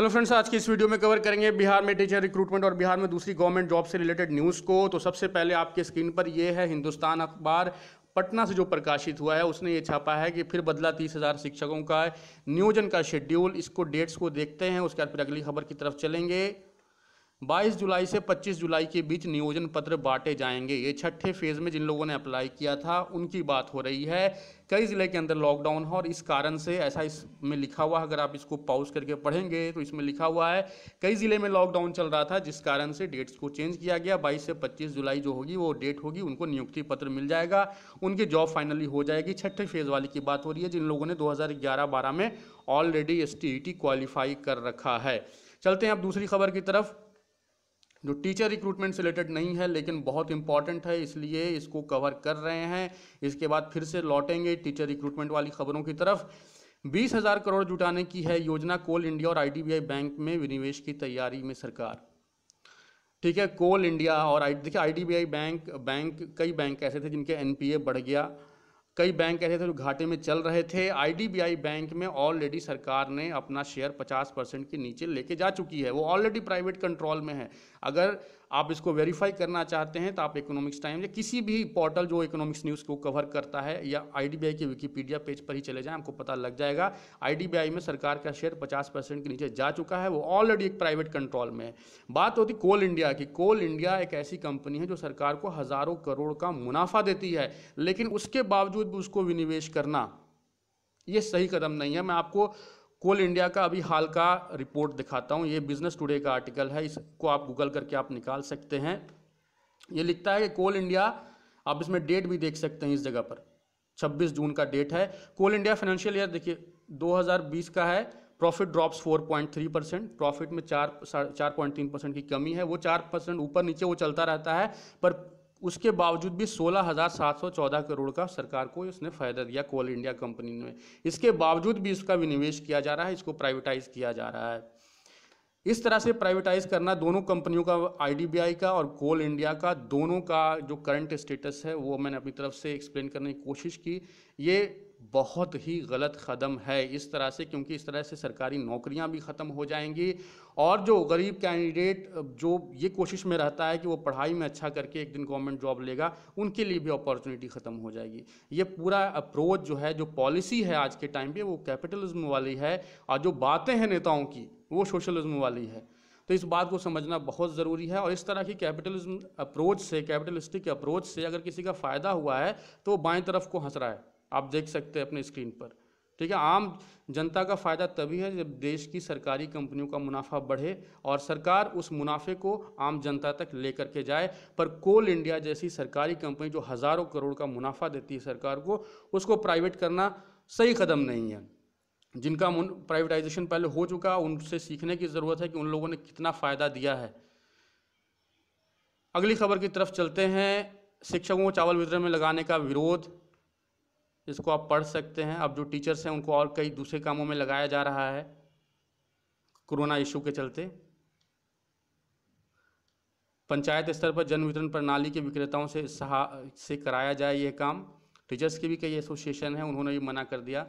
hello friends आज की इस वीडियो में कवर करेंगे बिहार में टीचर रिक्रूटमेंट और बिहार में दूसरी गवर्नमेंट जॉब से रिलेटेड न्यूज़ को तो सबसे पहले आपके स्क्रीन पर यह है हिंदुस्तान अखबार पटना से जो प्रकाशित हुआ है उसने ये छापा है कि फिर बदला तीस हज़ार शिक्षकों का नियोजन का शेड्यूल इसको डेट्स को देखते हैं उसके बाद फिर अगली खबर की तरफ चलेंगे 22 जुलाई से 25 जुलाई के बीच नियोजन पत्र बांटे जाएंगे ये छठे फेज़ में जिन लोगों ने अप्लाई किया था उनकी बात हो रही है कई ज़िले के अंदर लॉकडाउन है और इस कारण से ऐसा इसमें लिखा हुआ है अगर आप इसको पॉज करके पढ़ेंगे तो इसमें लिखा हुआ है कई ज़िले में लॉकडाउन चल रहा था जिस कारण से डेट्स को चेंज किया गया बाईस से पच्चीस जुलाई जो होगी वो डेट होगी उनको नियुक्ति पत्र मिल जाएगा उनकी जॉब फाइनली हो जाएगी छठे फेज़ वाली की बात हो रही है जिन लोगों ने दो हज़ार में ऑलरेडी एस क्वालिफाई कर रखा है चलते हैं अब दूसरी खबर की तरफ जो टीचर रिक्रूटमेंट से रिलेटेड नहीं है लेकिन बहुत इंपॉर्टेंट है इसलिए इसको कवर कर रहे हैं इसके बाद फिर से लौटेंगे टीचर रिक्रूटमेंट वाली खबरों की तरफ बीस हजार करोड़ जुटाने की है योजना कोल इंडिया और आईडीबीआई बैंक में विनिवेश की तैयारी में सरकार ठीक है कोल इंडिया और आई देखिए आईडीबीआई बैंक बैंक कई बैंक ऐसे थे जिनके एनपीए बढ़ गया कई बैंक ऐसे थे जो घाटे में चल रहे थे आईडीबीआई बैंक में ऑलरेडी सरकार ने अपना शेयर 50 परसेंट के नीचे लेके जा चुकी है वो ऑलरेडी प्राइवेट कंट्रोल में है अगर आप इसको वेरीफाई करना चाहते हैं तो आप इकोनॉमिक्स टाइम या किसी भी पोर्टल जो इकोनॉमिक्स न्यूज़ को कवर करता है या आईडीबीआई के विकीपीडिया पेज पर ही चले जाएं आपको पता लग जाएगा आईडीबीआई में सरकार का शेयर 50 परसेंट के नीचे जा चुका है वो ऑलरेडी एक प्राइवेट कंट्रोल में है बात होती कोल इंडिया की कोल इंडिया एक ऐसी कंपनी है जो सरकार को हज़ारों करोड़ का मुनाफा देती है लेकिन उसके बावजूद भी उसको विनिवेश करना ये सही कदम नहीं है मैं आपको कोल इंडिया का अभी हाल का रिपोर्ट दिखाता हूँ ये बिजनेस टुडे का आर्टिकल है इसको आप गूगल करके आप निकाल सकते हैं ये लिखता है कि कोल इंडिया आप इसमें डेट भी देख सकते हैं इस जगह पर 26 जून का डेट है कोल इंडिया फाइनेंशियल ईयर देखिए 2020 का है प्रॉफिट ड्रॉप्स 4.3 परसेंट प्रॉफिट में चार चार पॉइंट तीन परसेंट की कमी है वो चार परसेंट ऊपर नीचे वो चलता रहता है पर उसके बावजूद भी सोलह हज़ार सात सौ चौदह करोड़ का सरकार को इसने फ़ायदा दिया कोल इंडिया कंपनी ने इसके बावजूद भी इसका विनिवेश किया जा रहा है इसको प्राइवेटाइज किया जा रहा है इस तरह से प्राइवेटाइज करना दोनों कंपनियों का आईडीबीआई का और कोल इंडिया का दोनों का जो करंट स्टेटस है वो मैंने अपनी तरफ से एक्सप्लेन करने की कोशिश की ये बहुत ही गलत कदम है इस तरह से क्योंकि इस तरह से सरकारी नौकरियां भी ख़त्म हो जाएंगी और जो गरीब कैंडिडेट जो ये कोशिश में रहता है कि वो पढ़ाई में अच्छा करके एक दिन गवर्नमेंट जॉब लेगा उनके लिए भी अपॉर्चुनिटी ख़त्म हो जाएगी ये पूरा अप्रोच जो है जो पॉलिसी है आज के टाइम पर वो कैपिटलिज्म वाली है और जो बातें हैं नेताओं की वो सोशलिज्म वाली है तो इस बात को समझना बहुत ज़रूरी है और इस तरह की कैपिटलिज्म अप्रोच से कैपिटलिस्टिक अप्रोच से अगर किसी का फ़ायदा हुआ है तो बाएं तरफ को हंस रहा है आप देख सकते हैं अपने स्क्रीन पर ठीक है आम जनता का फ़ायदा तभी है जब देश की सरकारी कंपनियों का मुनाफा बढ़े और सरकार उस मुनाफे को आम जनता तक ले करके जाए पर कोल इंडिया जैसी सरकारी कंपनी जो हज़ारों करोड़ का मुनाफा देती है सरकार को उसको प्राइवेट करना सही कदम नहीं है जिनका प्राइवेटाइजेशन पहले हो चुका उनसे सीखने की ज़रूरत है कि उन लोगों ने कितना फ़ायदा दिया है अगली खबर की तरफ चलते हैं शिक्षकों को चावल वितरण में लगाने का विरोध इसको आप पढ़ सकते हैं अब जो टीचर्स हैं उनको और कई दूसरे कामों में लगाया जा रहा है कोरोना इशू के चलते पंचायत स्तर पर जन वितरण प्रणाली के विक्रेताओं से सहा से कराया जाए ये काम टीचर्स की भी कई एसोसिएशन है उन्होंने भी मना कर दिया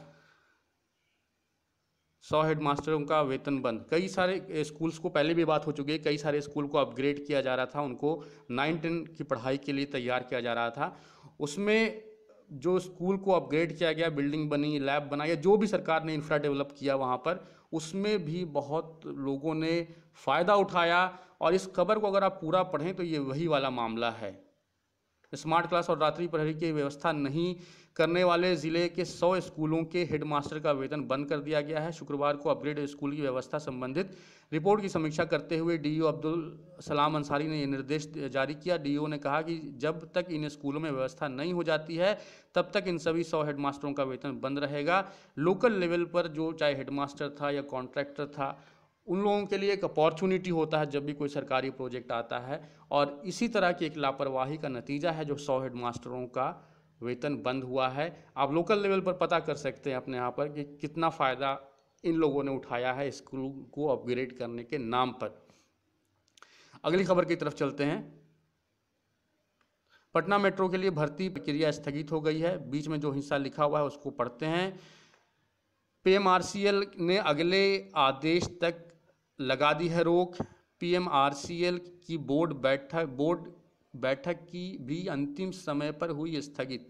सौ हेड मास्टरों का वेतन बंद कई सारे स्कूल्स को पहले भी बात हो चुकी है कई सारे स्कूल को अपग्रेड किया जा रहा था उनको नाइन टेन की पढ़ाई के लिए तैयार किया जा रहा था उसमें जो स्कूल को अपग्रेड किया गया बिल्डिंग बनी लैब बना या जो भी सरकार ने इंफ्रा डेवलप किया वहाँ पर उसमें भी बहुत लोगों ने फ़ायदा उठाया और इस खबर को अगर आप पूरा पढ़ें तो ये वही वाला मामला है स्मार्ट क्लास और रात्रि प्रहरी की व्यवस्था नहीं करने वाले जिले के 100 स्कूलों के हेडमास्टर का वेतन बंद कर दिया गया है शुक्रवार को अपग्रेड स्कूल की व्यवस्था संबंधित रिपोर्ट की समीक्षा करते हुए डीईओ अब्दुल सलाम अंसारी ने यह निर्देश जारी किया डीईओ ने कहा कि जब तक इन स्कूलों में व्यवस्था नहीं हो जाती है तब तक इन सभी सौ हेडमास्टरों का वेतन बंद रहेगा लोकल लेवल पर जो चाहे हेडमास्टर था या कॉन्ट्रैक्टर था उन लोगों के लिए एक अपॉर्चुनिटी होता है जब भी कोई सरकारी प्रोजेक्ट आता है और इसी तरह की एक लापरवाही का नतीजा है जो सौ हेड मास्टरों का वेतन बंद हुआ है आप लोकल लेवल पर पता कर सकते हैं अपने यहाँ पर कि कितना फ़ायदा इन लोगों ने उठाया है स्कूल को अपग्रेड करने के नाम पर अगली खबर की तरफ चलते हैं पटना मेट्रो के लिए भर्ती प्रक्रिया स्थगित हो गई है बीच में जो हिस्सा लिखा हुआ है उसको पढ़ते हैं पीएमआरसीएल ने अगले आदेश तक लगा दी है रोक पीएमआरसीएल की बोर्ड बैठक बोर्ड बैठक की भी अंतिम समय पर हुई स्थगित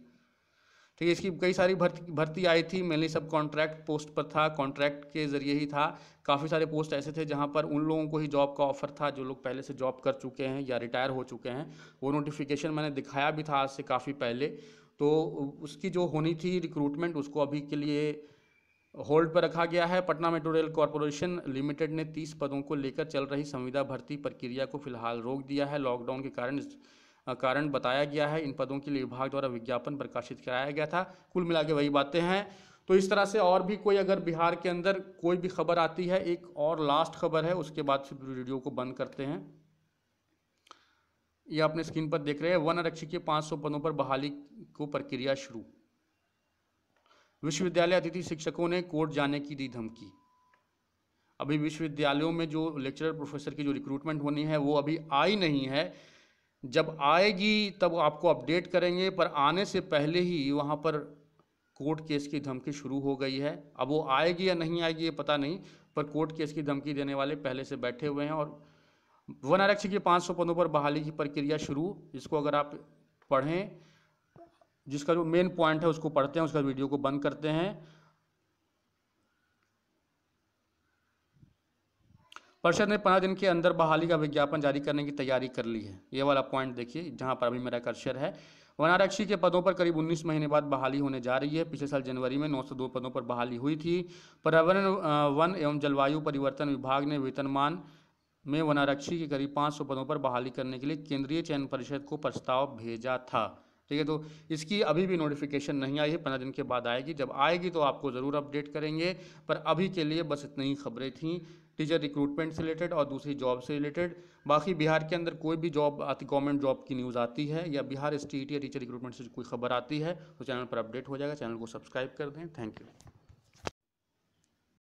ठीक है इसकी कई सारी भर्ती भर्ती आई थी मेनली सब कॉन्ट्रैक्ट पोस्ट पर था कॉन्ट्रैक्ट के ज़रिए ही था काफ़ी सारे पोस्ट ऐसे थे जहां पर उन लोगों को ही जॉब का ऑफर था जो लोग पहले से जॉब कर चुके हैं या रिटायर हो चुके हैं वो नोटिफिकेशन मैंने दिखाया भी था आज से काफ़ी पहले तो उसकी जो होनी थी रिक्रूटमेंट उसको अभी के लिए होल्ड पर रखा गया है Patna metro rail corporation limited ने 30 पदों को लेकर चल रही संविदा भर्ती प्रक्रिया को फिलहाल रोक दिया है लॉकडाउन के कारण कारण बताया गया है इन पदों के लिए विभाग द्वारा विज्ञापन प्रकाशित कराया गया था कुल मिला के वही बातें हैं तो इस तरह से और भी कोई अगर बिहार के अंदर कोई भी खबर आती है एक और लास्ट खबर है उसके बाद फिर वीडियो को बंद करते हैं ये आपने स्क्रीन पर देख रहे हैं वन आरक्षी के 500 पदों पर बहाली को प्रक्रिया शुरू विश्वविद्यालय अतिथि शिक्षकों ने कोर्ट जाने की दी धमकी अभी विश्वविद्यालयों में जो लेक्चरर प्रोफेसर की जो रिक्रूटमेंट होनी है वो अभी आई नहीं है जब आएगी तब आपको अपडेट करेंगे पर आने से पहले ही वहाँ पर कोर्ट केस की धमकी शुरू हो गई है अब वो आएगी या नहीं आएगी ये पता नहीं पर कोर्ट केस की धमकी देने वाले पहले से बैठे हुए हैं और वन आरक्षक के 500 पदों पर बहाली की प्रक्रिया शुरू इसको अगर आप पढ़ें जिसका जो मेन पॉइंट है उसको पढ़ते हैं उसका वीडियो को बंद करते हैं परिषद ने पंद्रह दिन के अंदर बहाली का विज्ञापन जारी करने की तैयारी कर ली है ये वाला पॉइंट देखिए जहां पर अभी मेरा कर्शर है वनारक्षी के पदों पर करीब 19 महीने बाद बहाली होने जा रही है पिछले साल जनवरी में 902 पदों पर बहाली हुई थी पर्यावरण वन एवं जलवायु परिवर्तन विभाग ने वेतनमान में वनारक्षी के करीब 500 पदों पर बहाली करने के लिए केंद्रीय चयन परिषद को प्रस्ताव भेजा था ठीक है तो इसकी अभी भी नोटिफिकेशन नहीं आई है पंद्रह दिन के बाद आएगी जब आएगी तो आपको ज़रूर अपडेट करेंगे पर अभी के लिए बस इतनी ही खबरें थी टीचर रिक्रूटमेंट से रिलेटेड और दूसरी जॉब से रिलेटेड बाकी बिहार के अंदर कोई भी जॉब आती गवर्नमेंट जॉब की न्यूज़ आती है या बिहार स्टेट या टीचर रिक्रूटमेंट से कोई खबर आती है तो चैनल पर अपडेट हो जाएगा चैनल को सब्सक्राइब कर दें थैंक यू